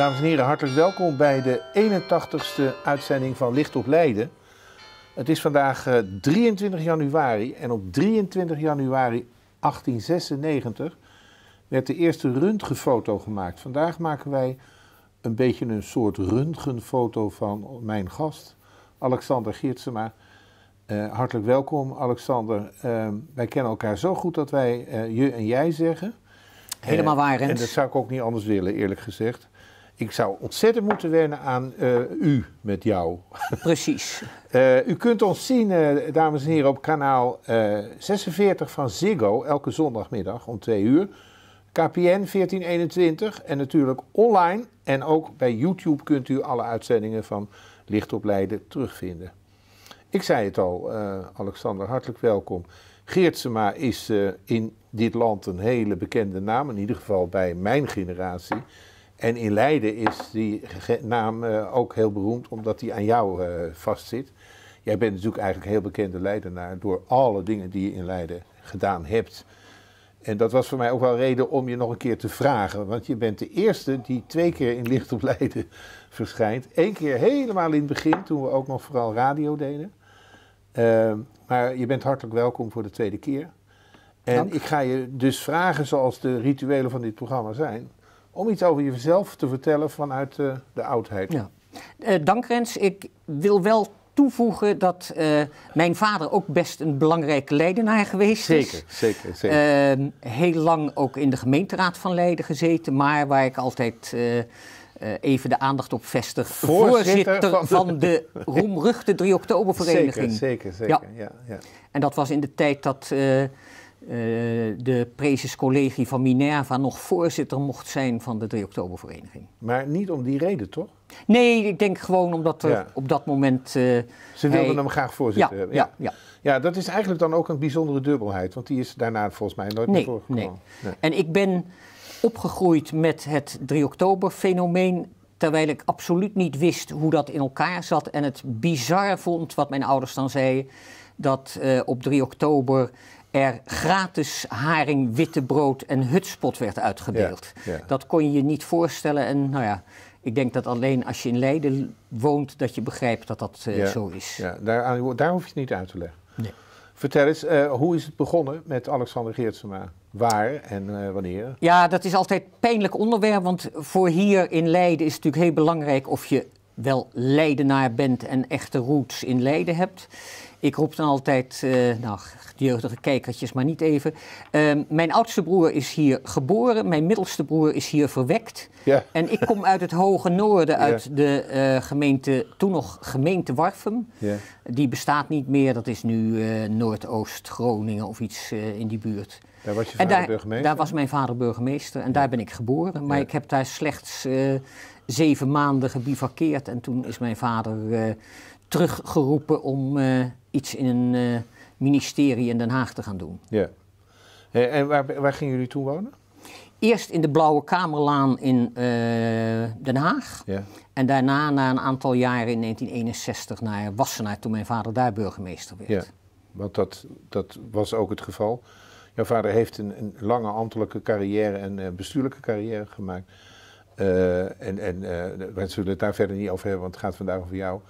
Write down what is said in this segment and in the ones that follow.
Dames en heren, hartelijk welkom bij de 81ste uitzending van Licht op Leiden. Het is vandaag 23 eh, januari en op 23 januari 1896 werd de eerste röntgenfoto gemaakt. Vandaag maken wij een beetje een soort röntgenfoto van mijn gast, Alexander Geertsema. Eh, hartelijk welkom, Alexander. Ehm, wij kennen elkaar zo goed dat wij eh, je en jij zeggen. Helemaal waar, En dat zou ik ook niet anders willen, eerlijk gezegd ik zou ontzettend moeten wennen aan eh, u met jou. Precies. Eh, u kunt ons zien, eh, dames en heren, op kanaal 46 van Ziggo elke zondagmiddag om 2 uur. KPN 1421 en natuurlijk online. En ook bij YouTube kunt u alle uitzendingen van Licht op Leiden terugvinden. Ik zei het al, Alexander, hartelijk welkom. Geertsema is in dit land een hele bekende naam, in ieder geval bij mijn generatie. En in Leiden is die naam eh, ook heel beroemd, omdat die aan jou eh, vastzit. Jij bent natuurlijk eigenlijk heel bekende Leidenaar door alle dingen die je in Leiden gedaan hebt. En dat was voor mij ook wel reden om je nog een keer te vragen. Want je bent de eerste die twee keer in Licht op Leiden verschijnt. Eén keer helemaal in het begin, toen we ook nog vooral radio deden. Ehm, maar je bent hartelijk welkom voor de tweede keer. En ik ga je dus vragen zoals de rituelen van dit programma zijn om iets over jezelf te vertellen vanuit eh, de oudheid. Ja. Eh, dank Rens. Ik wil wel toevoegen dat eh, mijn vader ook best een belangrijke leidenaar geweest is. Zeker, zeker. Uh, heel lang ook in de gemeenteraad van Leiden gezeten, maar waar ik altijd even de aandacht op vestig. Voorzitter, van, de, roemruchte 3 oktobervereniging. Zeker, zeker, zeker. Ja. ja, ja. En dat was in de tijd dat eh, de precies Collegie van Minerva nog voorzitter mocht zijn van de 3 oktobervereniging. Maar niet om die reden, toch? Nee, ik denk gewoon omdat er op dat moment... Eh, Ze wilden hem graag voorzitter ja, hebben. Ja, ja, ja. dat is eigenlijk dan ook een bijzondere dubbelheid. Want die is daarna volgens mij nooit nee, meer voorgekomen. Nee. En ik ben opgegroeid met het 3 oktober fenomeen... terwijl ik absoluut niet wist hoe dat in elkaar zat... en het bizar vond wat mijn ouders dan zeiden... dat eh, op 3 oktober er gratis haring, witte brood en hutspot werd uitgedeeld. Dat kon je je niet voorstellen. En nou ja, ik denk dat alleen als je in Leiden woont, dat je begrijpt dat dat eh, zo is. Ja, ah, daar, daar, hoef je het niet uit te leggen. Nee. Vertel eens, eh, hoe is het begonnen met Alexander Geertsma? Waar en eh, wanneer? Ja, dat is altijd pijnlijk onderwerp, want voor hier in Leiden is het natuurlijk heel belangrijk of je wel Leidenaar bent en echte roots in Leiden hebt. Ik roep dan altijd, eh, nou, jeugdige kijkertjes, maar niet even. Ehm, mijn oudste broer is hier geboren, mijn middelste broer is hier verwekt. Ja. En ik kom uit het hoge noorden, uit de eh, gemeente, toen nog gemeente Warfum. Ja. Die bestaat niet meer, dat is nu eh, Noordoost-Groningen of iets in die buurt. Daar was je vader burgemeester? Daar was mijn vader burgemeester en daar ben ik geboren. Maar ik heb daar slechts zeven maanden gebivakkeerd. En toen is mijn vader teruggeroepen om iets in een eh, ministerie in Den Haag te gaan doen. Ja. En waar, waar gingen jullie toen wonen? Eerst in de Blauwe Kamerlaan in eh, Den Haag. Ja. En daarna, na een aantal jaren in 1961, naar Wassenaar, toen mijn vader daar burgemeester werd. Ja, want dat, dat was ook het geval. Jouw vader heeft een, een lange ambtelijke carrière en eh, bestuurlijke carrière gemaakt. en en we zullen het daar verder niet over hebben, want het gaat vandaag over jou.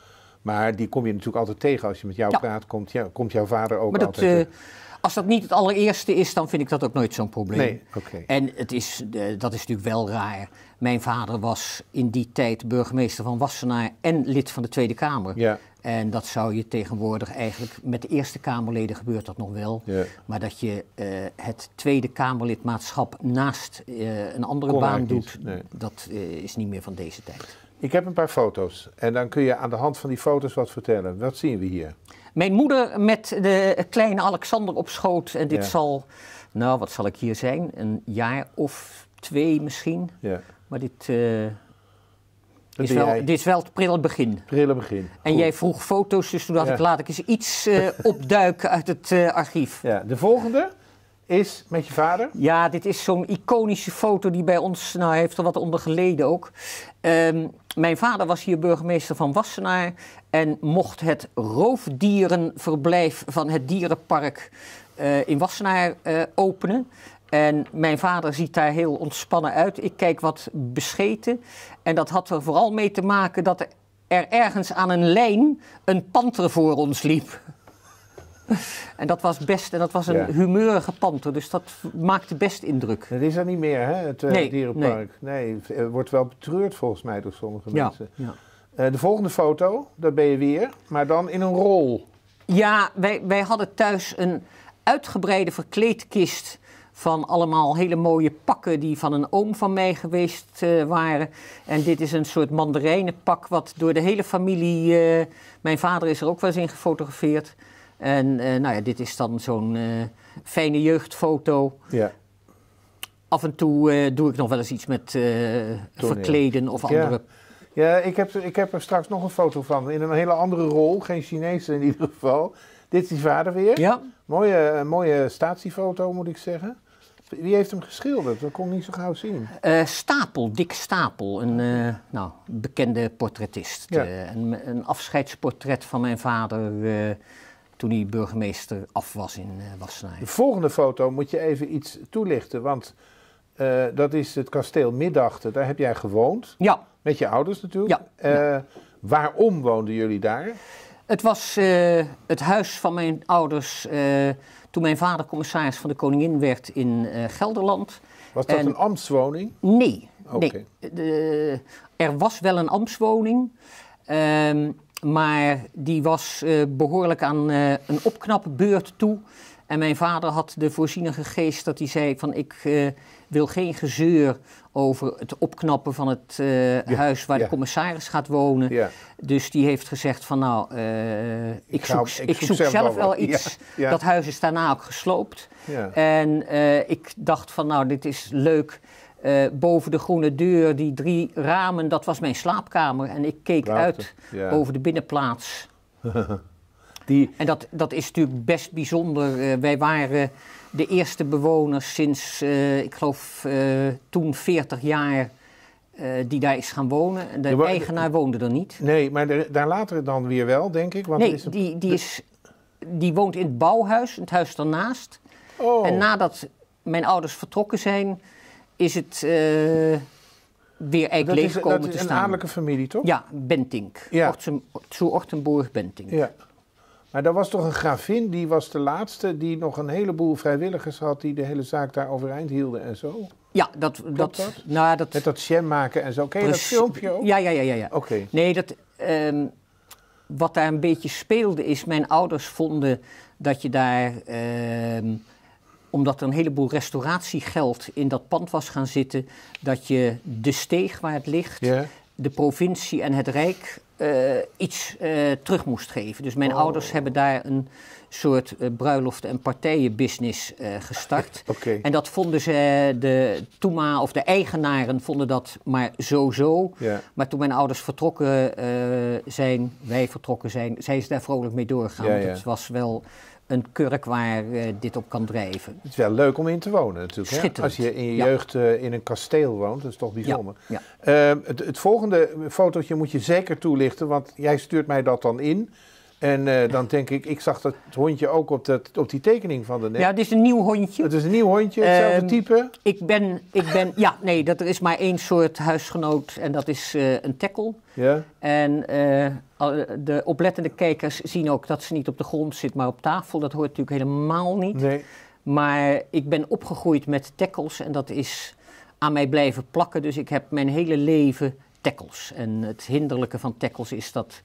Maar die kom je natuurlijk altijd tegen. Als je met jou ja. praat, komt, komt, jouw vader ook maar altijd... Eh, als dat niet het allereerste is, dan vind ik dat ook nooit zo'n probleem. Nee, En het is, dat is natuurlijk wel raar. Mijn vader was in die tijd burgemeester van Wassenaar en lid van de Tweede Kamer. Ja. En dat zou je tegenwoordig eigenlijk, met de Eerste Kamerleden gebeurt dat nog wel. Ja. Maar dat je eh, het Tweede Kamerlidmaatschap naast eh, een andere baan doet, dat is niet meer van deze tijd. Ik heb een paar foto's en dan kun je aan de hand van die foto's wat vertellen. Wat zien we hier? Mijn moeder met de kleine Alexander op schoot. En eh, dit zal, nou wat zal ik hier zijn? Een jaar of twee misschien. Ja. Maar dit, eh, is wel, dit is wel het prille begin. Prille begin. En jij vroeg foto's, dus toen dacht ik laat ik eens iets eh, opduiken uit het archief. Ja. De volgende? is met je vader? Ja, dit is zo'n iconische foto die bij ons, nou heeft er wat onder geleden ook. Um, mijn vader was hier burgemeester van Wassenaar en mocht het roofdierenverblijf van het dierenpark eh, in Wassenaar eh, openen. En mijn vader ziet daar heel ontspannen uit. Ik kijk wat bescheten. En dat had er vooral mee te maken dat er ergens aan een lijn een panter voor ons liep. En dat was best, en dat was een humeurige panter, dus dat maakte best indruk. Dat is er niet meer, hè, het eh, nee, dierenpark. Nee. het wordt wel betreurd volgens mij door sommige mensen. Ja. Eh, de volgende foto, daar ben je weer, maar dan in een rol. Ja, wij, wij hadden thuis een uitgebreide verkleedkist van allemaal hele mooie pakken die van een oom van mij geweest eh, waren. En dit is een soort mandarijnenpak wat door de hele familie... mijn vader is er ook wel eens in gefotografeerd. En eh, nou ja, dit is dan zo'n eh, fijne jeugdfoto. Ja. Af en toe eh, doe ik nog wel eens iets met verkleden of andere... Ja. ik, heb, ik heb er straks nog een foto van. In een hele andere rol, geen Chinese in ieder geval. Dit is die vader weer. Ja. Mooie, mooie statiefoto moet ik zeggen. Wie heeft hem geschilderd? Dat kon ik niet zo gauw zien. Stapel, Dick Stapel, een nou, bekende portretist. Ja. een, een, afscheidsportret van mijn vader toen hij burgemeester af was in uh, Wassenaar. De volgende foto moet je even iets toelichten, want eh, dat is het kasteel Middachten. Daar heb jij gewoond. Ja. Met je ouders natuurlijk. Ja. Eh, waarom woonden jullie daar? Het was het huis van mijn ouders toen mijn vader commissaris van de Koningin werd in Gelderland. Was dat een ambtswoning? Nee. Okay. nee. De, er was wel een ambtswoning. Ehm, maar die was eh, behoorlijk aan uh, een opknapbeurt toe. En mijn vader had de voorzienige geest dat hij zei van ik eh, wil geen gezeur over het opknappen van het huis waar de commissaris gaat wonen. Dus die heeft gezegd van nou, ik, ik, zoek, ik, zoek, zelf, zelf wel iets. Dat huis is daarna ook gesloopt. En ik dacht van nou, dit is leuk eh, boven de groene deur, die drie ramen, dat was mijn slaapkamer. En ik keek uit over de binnenplaats. die... En dat, dat is natuurlijk best bijzonder. Eh, wij waren de eerste bewoners sinds, eh, ik geloof, toen 40 jaar. die daar is gaan wonen. De, de eigenaar woonde er niet. Nee, maar daar later dan weer wel, denk ik. Want nee, die, die, is, die woont in het bouwhuis, het huis daarnaast. Oh. En nadat mijn ouders vertrokken zijn, is het eh, weer eigenlijk leeg komen te staan. Dat is een adellijke familie, toch? Ja, Bentink. Ja. zo Ortenburg Bentink. Ja. Maar dat was toch een gravin, die was de laatste die nog een heleboel vrijwilligers had die de hele zaak daar overeind hielden en zo? Ja, dat... dat, Nou ja, dat Met dat jam maken en zo. Ken dat filmpje ook? Ja, ja, ja. ja, ja. Oké. Nee, dat... Ehm, wat daar een beetje speelde is, mijn ouders vonden dat je daar ehm, omdat er een heleboel restauratiegeld in dat pand was gaan zitten, dat je de steeg waar het ligt, de provincie en het Rijk eh, iets eh, terug moest geven. Dus mijn oh. ouders hebben daar een soort uh, bruiloft- en partijenbusiness gestart. En dat vonden ze, de Toema of de eigenaren vonden dat maar zo-zo. Maar toen mijn ouders vertrokken zijn, wij vertrokken zijn, zijn ze daar vrolijk mee doorgegaan. Ja, Het was wel een kurk waar eh, dit op kan drijven. Het is wel leuk om in te wonen natuurlijk. Schitterend. Hè? Als je in je jeugd eh, in een kasteel woont, dat is toch bijzonder. Ja. Ehm, het, het, volgende fotootje moet je zeker toelichten, want jij stuurt mij dat dan in. En eh, dan denk ik, ik zag dat hondje ook op, dat, op die tekening van de net. Ja, het is een nieuw hondje. Het is een nieuw hondje, hetzelfde ehm, type. Ik ben, ik ben, ja, nee, dat, er is maar één soort huisgenoot en dat is eh, een tackle. Ja. En eh, de oplettende kijkers zien ook dat ze niet op de grond zit, maar op tafel. Dat hoort natuurlijk helemaal niet. Nee. Maar ik ben opgegroeid met tackles en dat is aan mij blijven plakken. Dus ik heb mijn hele leven tackles. En het hinderlijke van tackles is dat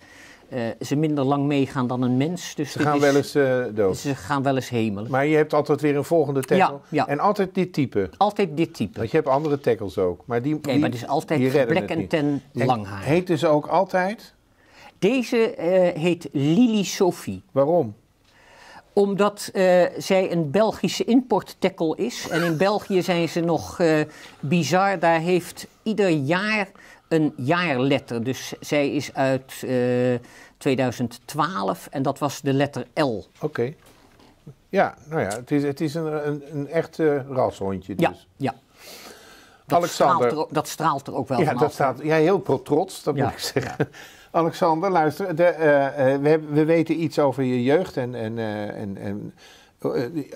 ze eh, minder lang meegaan dan een mens. Dus ze gaan wel eens eh, dood. Ze gaan wel eens hemelen. Maar je hebt altijd weer een volgende tackle. En altijd dit type. Altijd dit type. Want je hebt andere tackles ook. Maar die, nee, maar het is altijd gebrek en ten lang haar. Heet dus ook altijd? Deze eh, heet Lili Sophie. Waarom? Omdat zij een Belgische tackle is. En in België zijn ze nog bizar. Daar heeft ieder jaar een jaarletter. Dus zij is uit 2012 eh, en dat was de letter L. Oké. Ja, nou ja, het is, het is een, een, een echt uh, rashondje. Dus. Ja, ja. Dat Alexander. Straalt er, dat straalt er ook wel ja, dat staat, ja, heel trots, dat moet ik zeggen. Ja. Alexander, luister, de, eh, we, hebben, we, weten iets over je jeugd en, en, en, en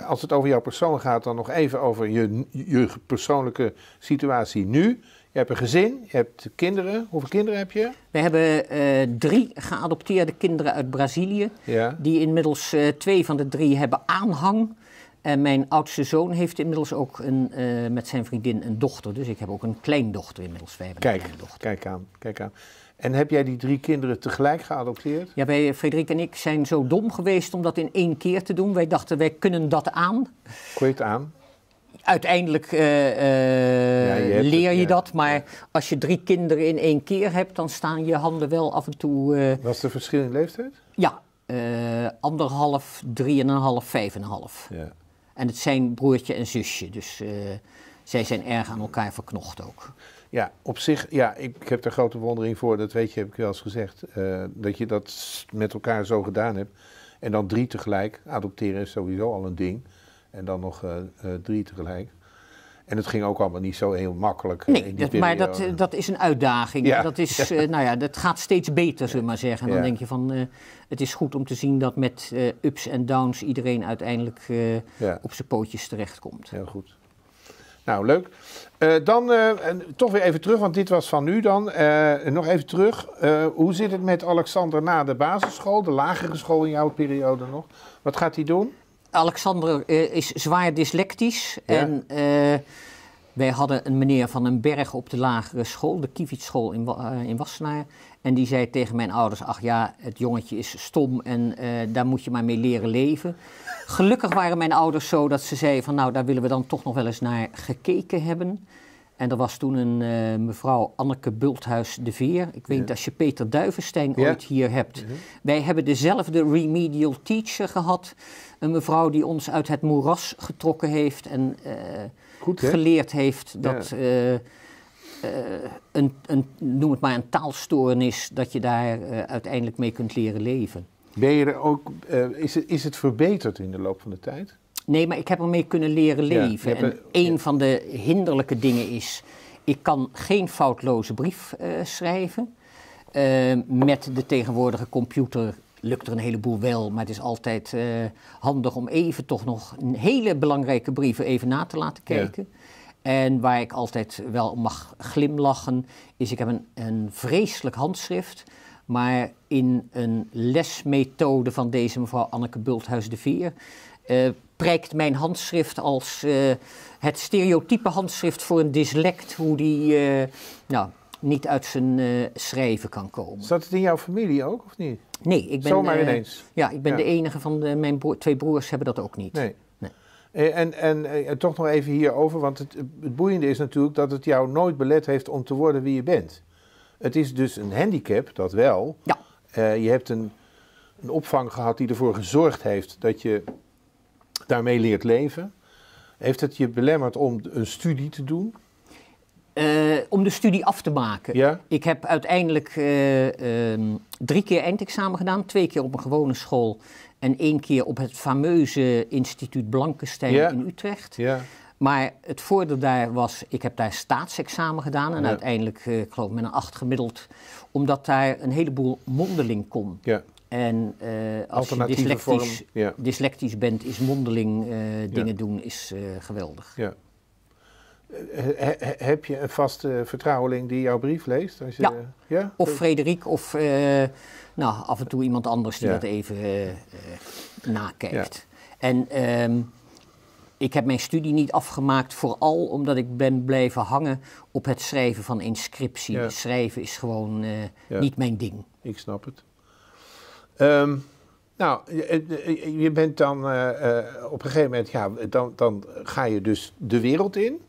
als het over jouw persoon gaat, dan nog even over je, je persoonlijke situatie nu. Je hebt een gezin, je hebt kinderen. Hoeveel kinderen heb je? We hebben eh, drie geadopteerde kinderen uit Brazilië. Ja. Die inmiddels eh, twee van de drie hebben aanhang. En mijn oudste zoon heeft inmiddels ook een, eh, met zijn vriendin een dochter. Dus ik heb ook een kleindochter inmiddels. Wij kijk, Kijk aan, kijk aan. En heb jij die drie kinderen tegelijk geadopteerd? Ja, wij, Frederik en ik zijn zo dom geweest om dat in één keer te doen. Wij dachten, wij kunnen dat aan. Kon je het aan? uiteindelijk eh, eh, leer je dat. Maar als je drie kinderen in één keer hebt, dan staan je handen wel af en toe. Uh, Was er verschil in leeftijd? Ja, anderhalf, drieënhalf, vijfënhalf. Ja. En het zijn broertje en zusje. Dus zij zijn erg aan elkaar verknocht ook. Ja, op zich, ja, ik, heb er grote bewondering voor. Dat weet je, heb ik wel eens gezegd. dat je dat met elkaar zo gedaan hebt. En dan drie tegelijk. Adopteren is sowieso al een ding. En dan nog eh, eh, drie tegelijk. En het ging ook allemaal niet zo heel makkelijk. Eh, nee, maar dat, dat is een uitdaging. Ja. Dat, is, nou ja, dat gaat steeds beter, zullen we maar zeggen. En dan denk je van, het is goed om te zien dat met ups en downs iedereen uiteindelijk op zijn pootjes terechtkomt. Heel goed. Nou, leuk. dan toch weer even terug, want dit was van nu dan. nog even terug. hoe zit het met Alexander na de basisschool, de lagere school in jouw periode nog? Wat gaat hij doen? Alexander eh, is zwaar dyslectisch. En eh, wij hadden een meneer van een berg op de lagere school, de Kievitschool in, uh, in Wassenaar. En die zei tegen mijn ouders, ach ja, het jongetje is stom en daar moet je maar mee leren leven. Gelukkig waren mijn ouders zo dat ze zeiden van nou, daar willen we dan toch nog wel eens naar gekeken hebben. En er was toen een eh, mevrouw Anneke Bulthuis de Veer. Ik weet ja. niet als je Peter Duivenstein ooit hier hebt. Mhm. Wij hebben dezelfde remedial teacher gehad. Een mevrouw die ons uit het moeras getrokken heeft en eh, geleerd heeft dat eh, een, een, noem het maar een taalstoornis, dat je daar uiteindelijk mee kunt leren leven. Ben je er ook, is, het, is het verbeterd in de loop van de tijd? Nee, maar ik heb ermee kunnen leren leven. en een van de hinderlijke dingen is, ik kan geen foutloze brief eh, schrijven. Eh, met de tegenwoordige computer lukt er een heleboel wel, maar het is altijd eh, handig om even toch nog hele belangrijke brieven even na te laten kijken. En waar ik altijd wel mag glimlachen, is ik heb een, vreselijk handschrift. Maar in een lesmethode van deze mevrouw Anneke Bulthuis de Veer prijkt mijn handschrift als eh, het stereotype handschrift voor een dyslect, hoe die eh, nou, niet uit zijn eh, schrijven kan komen. Zat het in jouw familie ook, of niet? Nee, ik ben... ineens? Ja, ik ben de enige van de, mijn twee broers hebben dat ook niet. Nee. En, en, en, toch nog even hierover, want het, het, boeiende is natuurlijk dat het jou nooit belet heeft om te worden wie je bent. Het is dus een handicap, dat wel. Ja. je hebt een, een opvang gehad die ervoor gezorgd heeft dat je daarmee leert leven. Heeft het je belemmerd om een studie te doen? Eh, om de studie af te maken. Ja? Ik heb uiteindelijk eh, ehm, drie keer eindexamen gedaan. Twee keer op een gewone school en één keer op het fameuze instituut Blankenstein in Utrecht. Ja. Maar het voordeel daar was, ik heb daar staatsexamen gedaan en uiteindelijk, eh, ik geloof met een acht gemiddeld, omdat daar een heleboel mondeling kon. Ja. En eh, als je dyslectisch, ja. bent, is mondeling eh, dingen doen is, geweldig. Ja. heb je een vaste vertrouweling die jouw brief leest? Als je, ja. ja. Of Frederik of nou, af en toe iemand anders die dat even nakijkt. En ehm, ik heb mijn studie niet afgemaakt, vooral omdat ik ben blijven hangen op het schrijven van inscriptie. Ja. Schrijven is gewoon eh, niet mijn ding. Ik snap het. Ehm, nou, je, eh, eh, je bent dan op een gegeven moment, ja, dan, dan ga je dus de wereld in.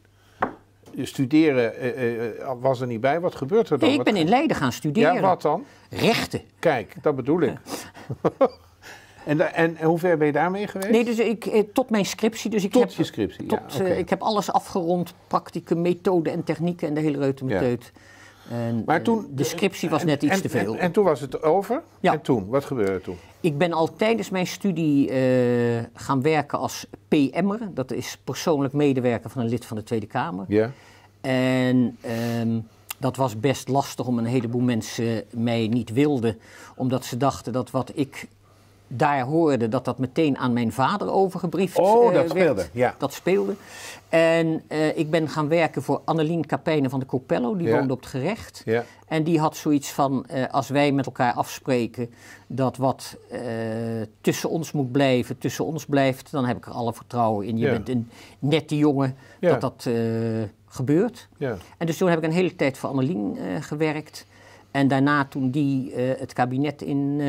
Je studeren was er niet bij. Wat gebeurt er dan? ik ben in Leiden gaan studeren. Ja, wat dan? Rechten. Kijk, dat bedoel ik. En, en, hoe ver ben je daarmee geweest? Nee, dus ik, eh, tot mijn scriptie. Dus ik tot heb, je scriptie, ja, eh, Ik heb alles afgerond, praktische methode en technieken en de hele reutemeteut. maar eh, toen, de scriptie was net iets te veel. En, en, toen was het over? Ja. En toen? Wat gebeurde er toen? Ik ben al tijdens mijn studie gaan werken als PM'er. Dat is persoonlijk medewerker van een lid van de Tweede Kamer. Ja. En ehm, dat was best lastig om een heleboel mensen mij niet wilden. Omdat ze dachten dat wat ik daar hoorde dat dat meteen aan mijn vader overgebriefd oh, eh, dat werd. speelde, ja. Dat speelde. En eh, ik ben gaan werken voor Annelien Capijnen van de Copello, die woonde op het gerecht. Ja. En die had zoiets van, eh, als wij met elkaar afspreken dat wat tussen ons moet blijven, tussen ons blijft, dan heb ik er alle vertrouwen in. Je bent een nette jongen dat dat gebeurt. En dus toen heb ik een hele tijd voor Annelien gewerkt. En daarna toen die het kabinet in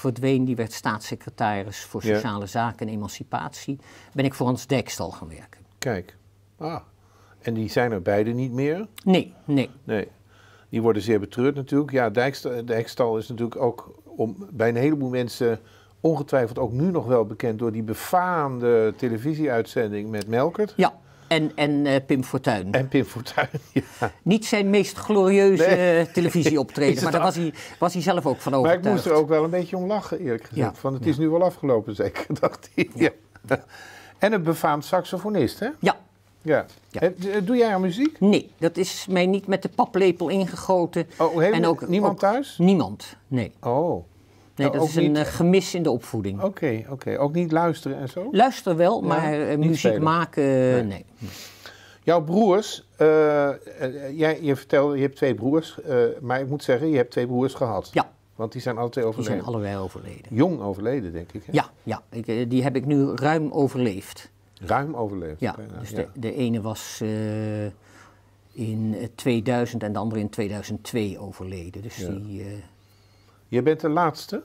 verdween, die werd staatssecretaris voor Sociale Zaken en Emancipatie, ben ik voor Hans Dijkstal gaan werken. Kijk, ah, en die zijn er beide niet meer? Nee, nee. Nee, die worden zeer betreurd natuurlijk. Ja, Dijkstal, Dijkstal is natuurlijk ook om, bij een heleboel mensen ongetwijfeld ook nu nog wel bekend door die befaamde televisieuitzending met Melkert. Ja. En, en eh, Pim Fortuyn. En Pim Fortuyn, ja. Niet zijn meest glorieuze eh, televisieoptreden, maar daar was hij, was hij zelf ook van overtuigd. Maar ik moest er ook wel een beetje om lachen, eerlijk gezegd. Van het is nu wel afgelopen, zeker, dacht hij. Ja. En een befaamd saxofonist, hè? Ja. Ja. Eh, doe jij aan muziek? Nee, dat is mij niet met de paplepel ingegoten. Oh, en ook, niemand thuis? Niemand, nee. Oh. Nee, dat is een eh, gemis in de opvoeding. Oké, oké. Ook niet luisteren en zo? Luister wel, maar eh, muziek maken, eh, nee. Jouw broers, jij, je vertelde, je hebt twee broers, maar ik moet zeggen, je hebt twee broers gehad. Ja. Want die zijn alle twee overleden. Die zijn allebei overleden. Jong overleden, denk ik. Hè? Ja, ja. Ik, die heb ik nu ruim overleefd. Ruim overleefd? Ja, dus De, de, ene was... in 2000 en de andere in 2002 overleden. Dus die, uh... Je bent de laatste?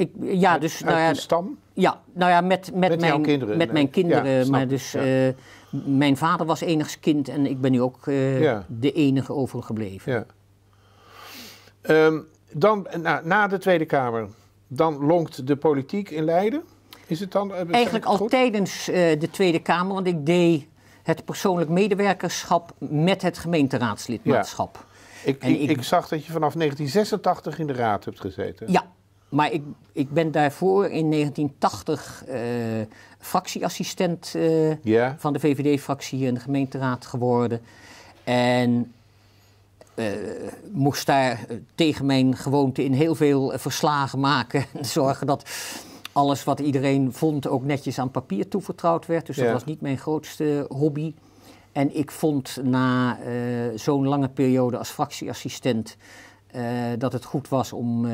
Ik, ja, dus, nou ja, stam? Ja, nou ja, met, met, met mijn kinderen. Met mijn kinderen. Dus, ja, maar eh, dus, mijn vader was enigs kind en ik ben nu ook eh, de enige overgebleven. Ja. Ehm, dan, na, na de Tweede Kamer, dan lonkt de politiek in Leiden. Is het dan, eh, Eigenlijk al tijdens de Tweede Kamer, want ik deed het persoonlijk medewerkerschap met het gemeenteraadslidmaatschap. Ik, ik, ik zag dat je vanaf 1986 in de raad hebt gezeten. Ja, maar ik, ik ben daarvoor in 1980 eh, fractieassistent eh, van de VVD-fractie in de gemeenteraad geworden. En eh, moest daar tegen mijn gewoonte in heel veel verslagen maken. En zorgen dat alles wat iedereen vond ook netjes aan papier toevertrouwd werd. Dus dat was niet mijn grootste hobby. En ik vond na zo'n lange periode als fractieassistent dat het goed was om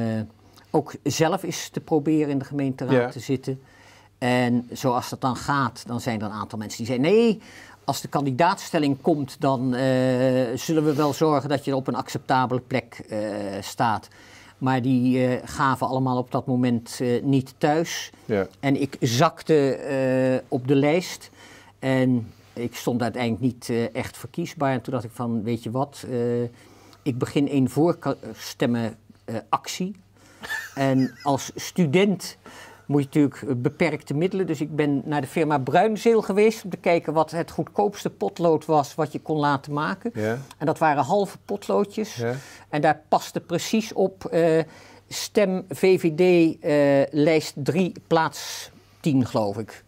ook zelf eens te proberen in de gemeenteraad te zitten. En zoals dat dan gaat, dan zijn er een aantal mensen die zeggen: nee, als de kandidaatstelling komt, dan eh, zullen we wel zorgen dat je op een acceptabele plek eh, staat. Maar die eh, gaven allemaal op dat moment niet thuis. Ja. En ik zakte op de lijst. En ik stond uiteindelijk niet echt verkiesbaar. En toen dacht ik van, weet je wat, ik begin een voorstemmenactie. actie en als student moet je natuurlijk beperkte middelen. Dus ik ben naar de firma Bruinzeel geweest om te kijken wat het goedkoopste potlood was wat je kon laten maken. Ja. En dat waren halve potloodjes. Ja. En daar paste precies op eh, stem VVD eh, lijst 3 plaats 10 geloof ik.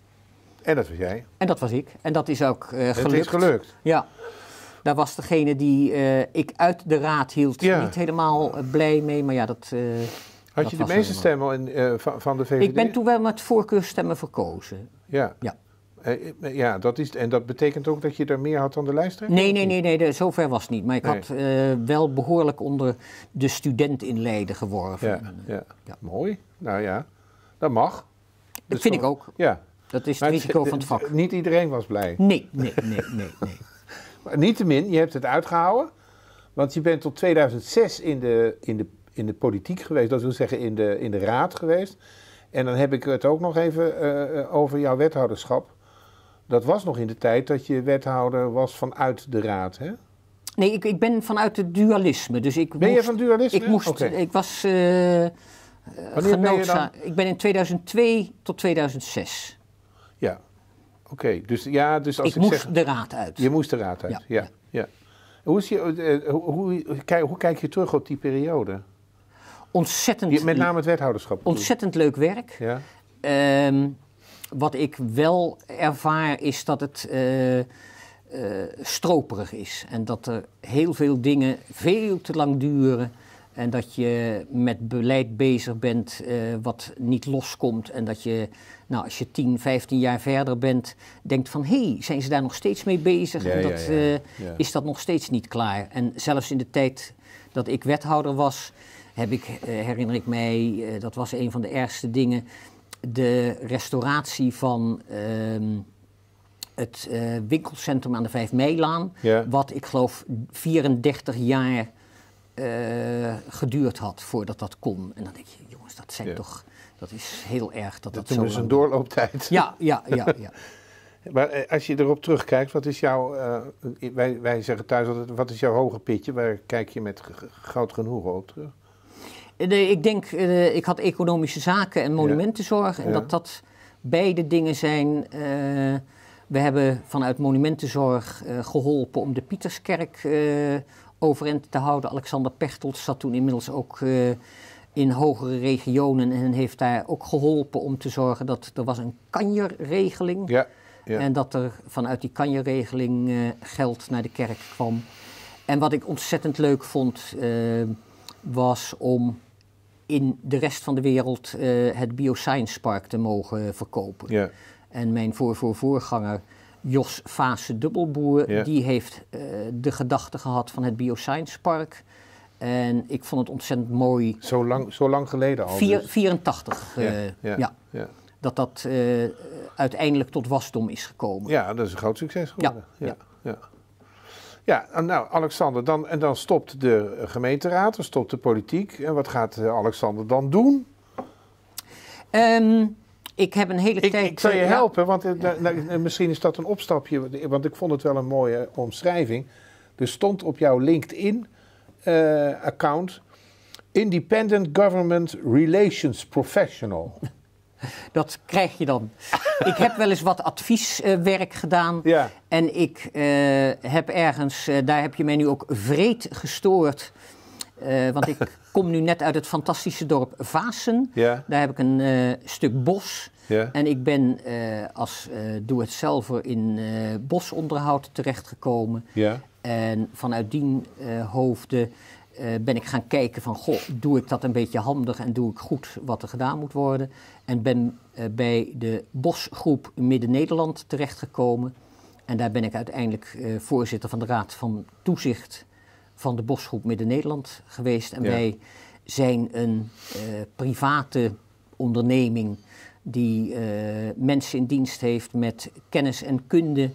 En dat was jij? En dat was ik. En dat is ook gelukt. Eh, het is gelukt? Ja. Daar was degene die ik uit de raad hield niet helemaal blij mee. Maar ja, dat... Had je de meeste stemmen in, eh, van, de VVD? Ik ben toen wel met voorkeurstemmen verkozen. Ja. ja. Eh, eh, ja, dat is, en dat betekent ook dat je er meer had dan de lijsttrekker? Nee, nee, nee, nee, zover was het niet. Maar ik had wel behoorlijk onder de student in Leiden geworven. Ja, ja. Mooi. Nou ja, dat mag. Dat, dus vind ik ook. Ja. Dat is het risico van het vak. Niet iedereen was blij. Nee, nee, nee, nee. nee. maar niettemin, je hebt het uitgehouden. Want je bent tot 2006 in de, in de in de politiek geweest, dat wil zeggen in de, in de raad geweest. En dan heb ik het ook nog even eh, eh, over jouw wethouderschap. Dat was nog in de tijd dat je wethouder was vanuit de raad, hè? Nee, ik, ik ben vanuit het dualisme. Dus ik ben moest, je van dualisme? Ik, moest, ik was uh, eh, genoodzaakt. Ik ben in 2002 tot 2006. Ja, oké. Dus ja, dus als ik, ik moest zeg, de raad uit. Je moest de raad uit, ja. ja. Hoe, is je, hoe, kijk, hoe kijk je terug op die periode? Ontzettend. met name het wethouderschap. Ontzettend leuk werk. Ja. Ehm, wat ik wel ervaar is dat het eh, eh, stroperig is. En dat er heel veel dingen veel te lang duren. En dat je met beleid bezig bent eh, wat niet loskomt. En dat je, nou, als je 10, 15 jaar verder bent, denkt van hé, hey, zijn ze daar nog steeds mee bezig? en dat, Is dat nog steeds niet klaar? En zelfs in de tijd dat ik wethouder was, heb ik, eh, herinner ik mij, eh, dat was een van de ergste dingen, de restauratie van ehm, het eh, winkelcentrum aan de Vijf Meilaan, wat ik geloof 34 jaar geduurd had voordat dat kon. En dan denk je, jongens, dat zijn toch, dat is heel erg dat dat, dat is een doorlooptijd. Ja, ja, ja, ja. Maar als je erop terugkijkt, wat is jouw, wij, wij zeggen thuis altijd, wat is jouw hoge pitje? Waar kijk je met groot genoegen op terug? ik denk, eh, ik had economische zaken en monumentenzorg. En dat dat beide dingen zijn. Eh, we hebben vanuit monumentenzorg eh, geholpen om de Pieterskerk uh, overeind te houden. Alexander Pechtels zat toen inmiddels ook in hogere regionen en heeft daar ook geholpen om te zorgen dat er was een kanjerregeling. Ja, ja. En dat er vanuit die kanjerregeling geld naar de kerk kwam. En wat ik ontzettend leuk vond, was om in de rest van de wereld eh, het Bioscience Park te mogen verkopen. Ja. En mijn voorvoorganger, Jos Vaase Dubbelboer, die heeft eh, de gedachte gehad van het Bioscience Park. En ik vond het ontzettend mooi. Zo lang, zo lang geleden al? Vier, 84, dus. eh, ja. ja. Dat dat uiteindelijk tot wasdom is gekomen. Ja, dat is een groot succes geworden. ja. ja. Ja, nou Alexander, dan, en dan stopt de gemeenteraad, dan stopt de politiek. En wat gaat eh, Alexander dan doen? Ehm, ik heb een hele tijd... Ik zal je eh, helpen, want eh, nou, nou, misschien is dat een opstapje. Want ik vond het wel een mooie omschrijving. Er stond op jouw LinkedIn-account... Independent Government Relations Professional. Dat krijg je dan. ik heb wel eens wat advieswerk gedaan. En ik eh, heb ergens, eh, daar heb je mij nu ook vreed gestoord. Eh, want ik kom nu net uit het fantastische dorp Vaassen. Daar heb ik een stuk bos. En ik ben als doe-het-zelver in bosonderhoud terechtgekomen. Ja. En vanuit die hoofden eh, ben ik gaan kijken van, goh, doe ik dat een beetje handig en doe ik goed wat er gedaan moet worden. En ben eh, bij de Bosgroep Midden-Nederland terechtgekomen. En daar ben ik uiteindelijk eh, voorzitter van de Raad van Toezicht van de Bosgroep Midden-Nederland geweest. En wij zijn een private onderneming die mensen in dienst heeft met kennis en kunde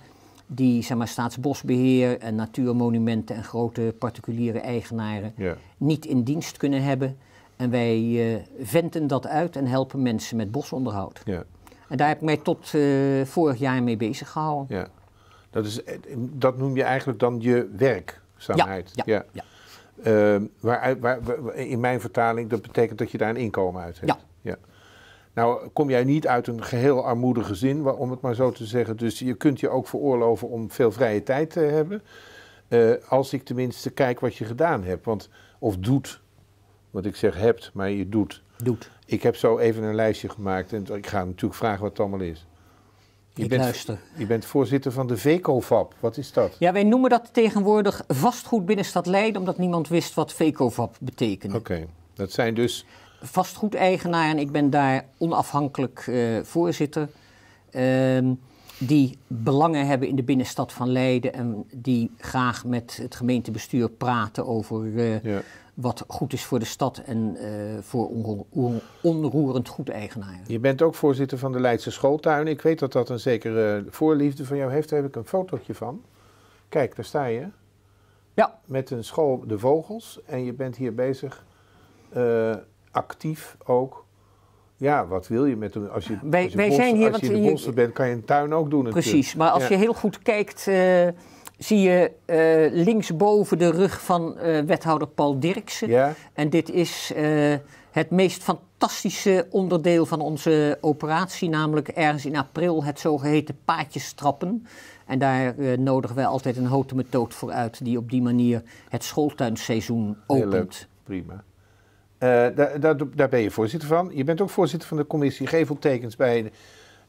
die zeg maar, staatsbosbeheer en natuurmonumenten en grote particuliere eigenaren niet in dienst kunnen hebben. En wij eh, venten dat uit en helpen mensen met bosonderhoud. Ja. En daar heb ik mij tot eh, vorig jaar mee bezig gehouden. Ja. Dat, is, eh, dat noem je eigenlijk dan je werkzaamheid. Ja, ja, ja. ja. Ehm, waar, waar, in mijn vertaling, dat betekent dat je daar een inkomen uit hebt. Ja, nou, kom jij niet uit een geheel armoedig gezin, om het maar zo te zeggen. Dus je kunt je ook veroorloven om veel vrije tijd te hebben. Eh, als ik tenminste kijk wat je gedaan hebt. Want, of doet. Want ik zeg hebt, maar je doet. Doet. Ik heb zo even een lijstje gemaakt en ik ga natuurlijk vragen wat het allemaal is. Je ik bent, luister. Je bent voorzitter van de VECOVAP. Wat is dat? Ja, wij noemen dat tegenwoordig vastgoed binnenstad Leiden, omdat niemand wist wat VECOVAP betekende. Oké, dat zijn dus vastgoedeigenaar en ik ben daar onafhankelijk eh, voorzitter. Ehm, die belangen hebben in de binnenstad van Leiden en die graag met het gemeentebestuur praten over eh, wat goed is voor de stad en eh, voor onroerend goed eigenaar. Je bent ook voorzitter van de Leidse Schooltuin. Ik weet dat dat een zekere voorliefde van jou heeft. Daar heb ik een fotootje van. Kijk, daar sta je. Ja. Met een school, de vogels. En je bent hier bezig actief ook. Ja, wat wil je met een. Als je, wij, als je bos, zijn hier, als je in bent, kan je een tuin ook doen. Precies, maar als je heel goed kijkt, eh, zie je uh, linksboven de rug van eh, wethouder Paul Dirksen. Ja. En dit is het meest fantastische onderdeel van onze operatie, namelijk ergens in april het zogeheten paadjestrappen. En daar nodigen wij altijd een houten methode voor uit, die op die manier het schooltuinseizoen opent. Prima. Eh, daar, daar, ben je voorzitter van. Je bent ook voorzitter van de commissie Geveltekens bij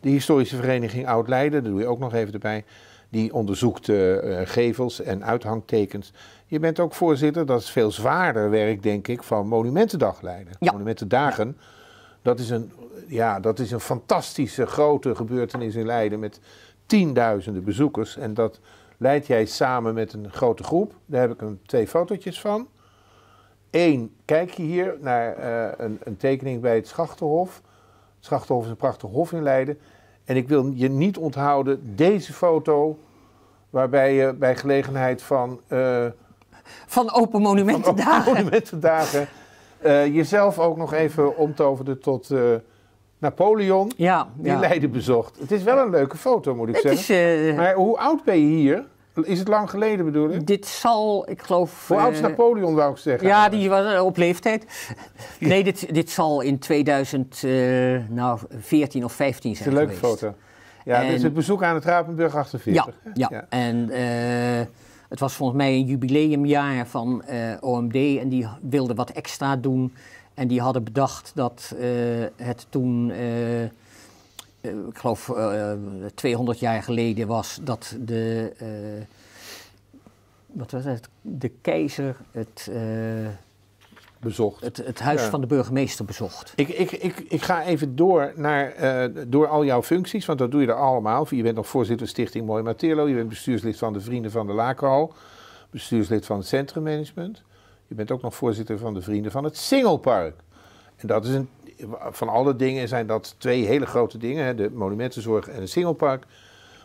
de, Historische Vereniging Oud-Leiden. Dat doe je ook nog even erbij. Die onderzoekt eh, eh, gevels en uithangtekens. Je bent ook voorzitter, dat is veel zwaarder werk, denk ik, van Monumentendag Leiden. Monumentendagen. Dat is, een, ja, dat is een fantastische grote gebeurtenis in Leiden met tienduizenden bezoekers. En dat leid jij samen met een grote groep. Daar heb ik een, twee fotootjes van. Eén, kijk je hier naar eh, een, een, tekening bij het Schachtenhof. Het Schachterhof is een prachtig hof in Leiden. En ik wil je niet onthouden deze foto, waarbij je bij gelegenheid van... Eh, van Open Monumentendagen. open monumentendagen uh, eh, jezelf ook nog even omtoverde tot... Napoleon, die Leiden bezocht. Het is wel een leuke foto, moet ik het zeggen. Is, maar hoe oud ben je hier? Is het lang geleden bedoel ik? Dit zal, ik geloof... Hoe oud eh, Napoleon, wou ik zeggen? Ja, die was eh, op leeftijd. Nee, dit, dit zal in 2014 14 eh, nou, of 15 zijn geweest. Een leuke foto. Ja, dus het bezoek aan het Rapenburg 48. Ja, ja. en het was volgens mij een jubileumjaar van OMD en die wilden wat extra doen. En die hadden bedacht dat het toen eh, ik geloof, 200 eh, jaar geleden was dat de, eh, wat was het, de keizer het... Bezocht. Het, het huis van de burgemeester bezocht. Ik, ik, ik, ik ga even door naar door al jouw functies, want dat doe je er allemaal. Je bent nog voorzitter Stichting Mooi Materlo, je bent bestuurslid van de Vrienden van de Lakenhal, bestuurslid van het Centrummanagement. Je bent ook nog voorzitter van de Vrienden van het Singelpark. En dat is een van alle dingen zijn dat twee hele grote dingen. Hè, de monumentenzorg en het Singelpark.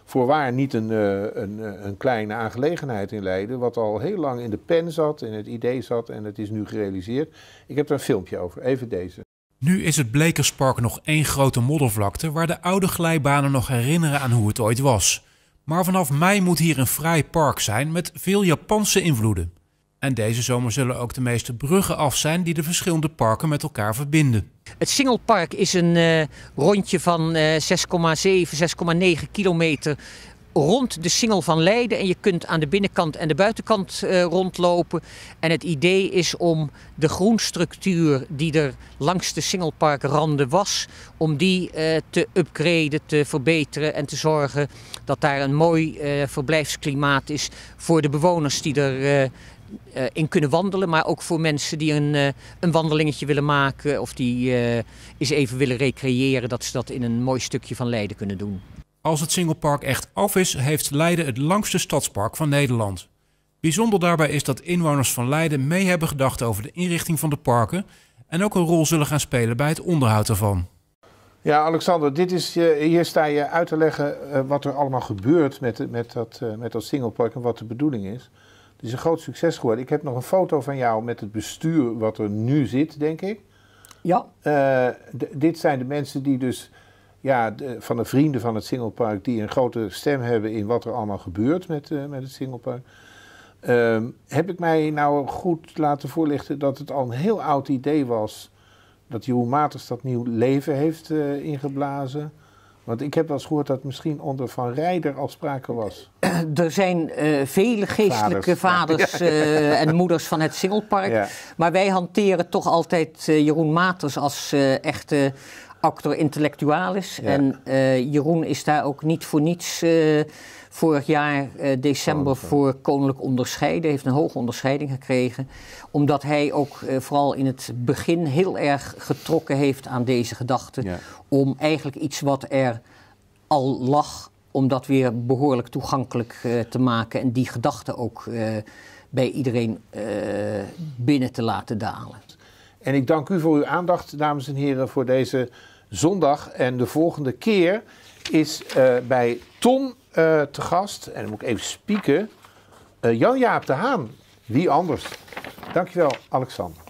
Voorwaar niet een, eh, een, eh, een, kleine aangelegenheid in Leiden. Wat al heel lang in de pen zat, in het idee zat en het is nu gerealiseerd. Ik heb daar een filmpje over. Even deze. Nu is het Blekerspark nog één grote moddervlakte waar de oude glijbanen nog herinneren aan hoe het ooit was. Maar vanaf mei moet hier een vrij park zijn met veel Japanse invloeden. En deze zomer zullen ook de meeste bruggen af zijn die de verschillende parken met elkaar verbinden. Het Singelpark is een eh, rondje van 6,7, eh, 6,9 kilometer rond de Singel van Leiden. En je kunt aan de binnenkant en de buitenkant eh, rondlopen. En het idee is om de groenstructuur die er langs de Singelparkranden was, om die te upgraden, te verbeteren en te zorgen dat daar een mooi verblijfsklimaat is voor de bewoners die er eh, in kunnen wandelen. Maar ook voor mensen die een, eh, een wandelingetje willen maken of die eh, eens even willen recreëren, dat ze dat in een mooi stukje van Leiden kunnen doen. Als het singlepark echt af is, heeft Leiden het langste stadspark van Nederland. Bijzonder daarbij is dat inwoners van Leiden mee hebben gedacht over de inrichting van de parken en ook een rol zullen gaan spelen bij het onderhoud ervan. Ja, Alexander, dit is, hier sta je uit te leggen wat er allemaal gebeurt met, met, dat, met dat en wat de bedoeling is. Het is een groot succes geworden. Ik heb nog een foto van jou met het bestuur wat er nu zit, denk ik. Ja. Eh, dit zijn de mensen die dus, ja, van de vrienden van het Singelpark, die een grote stem hebben in wat er allemaal gebeurt met, eh, met het Singelpark. Ehm, heb ik mij nou goed laten voorlichten dat het al een heel oud idee was dat Jeroen Maters dat nieuw leven heeft eh, ingeblazen? Want ik heb wel eens gehoord dat misschien onder Van Rijder al was. Er zijn eh, vele geestelijke vaders, eh, en moeders van het Singelpark. Maar wij hanteren toch altijd eh, Jeroen Maters als echte actor intellectualis. Ja. En eh, Jeroen is daar ook niet voor niets eh, vorig jaar eh, december voor koninklijk onderscheiden. Heeft een hoge onderscheiding gekregen. Omdat hij ook vooral in het begin heel erg getrokken heeft aan deze gedachte. Om eigenlijk iets wat er al lag, om dat weer behoorlijk toegankelijk te maken. En die gedachte ook bij iedereen binnen te laten dalen. En ik dank u voor uw aandacht, dames en heren, voor deze zondag. En de volgende keer is eh, bij Ton eh, te gast. En dan moet ik even spieken. Eh, Jan-Jaap de Haan. Wie anders? Dankjewel, Alexander.